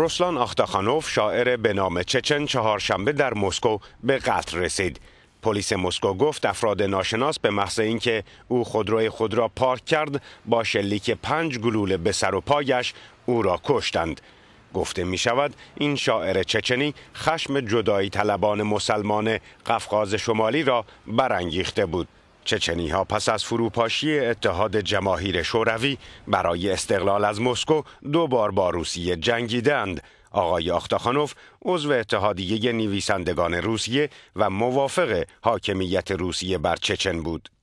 رسلان آختاخانوف شاعر به نام چچن چهارشنبه در مسکو به قتل رسید. پلیس مسکو گفت افراد ناشناس به محض اینکه او خودروی خود را پارک کرد با شلیک پنج گلوله به سر و پایش او را کشتند. گفته می شود این شاعر چچنی خشم جدایی طلبان مسلمان قفقاز شمالی را برانگیخته بود. چچنی ها پس از فروپاشی اتحاد جماهیر شوروی برای استقلال از مسکو دوبار با روسیه جنگیدند. آقای آختاخانوف عضو اتحادیه نویسندگان روسیه و موافق حاکمیت روسیه بر چچن بود.